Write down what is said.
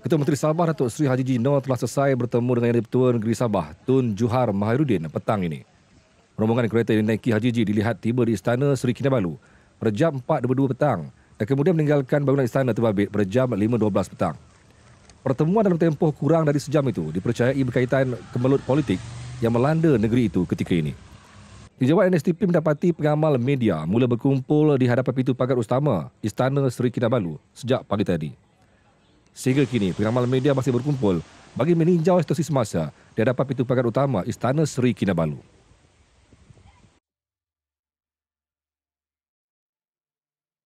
Ketua Menteri Sabah Datuk Seri Haji Jino telah selesai bertemu dengan Yang Tuan Negeri Sabah Tun Juhar Mahirudin petang ini. Rombongan kereta yang dinaiki Haji Jino dilihat tiba di Istana Seri Kinabalu pada jam 4.22 petang dan kemudian meninggalkan bangunan Istana Terbabit pada jam 5.12 petang. Pertemuan dalam tempoh kurang dari sejam itu dipercayai berkaitan kemelut politik yang melanda negeri itu ketika ini. Di Hijauan NSTP mendapati pengamal media mula berkumpul di hadapan pintu pagar utama Istana Seri Kinabalu sejak pagi tadi. Sehingga kini, pengamal media masih berkumpul bagi meninjau situasi semasa di hadapan pintu pagar utama Istana Seri Kinabalu.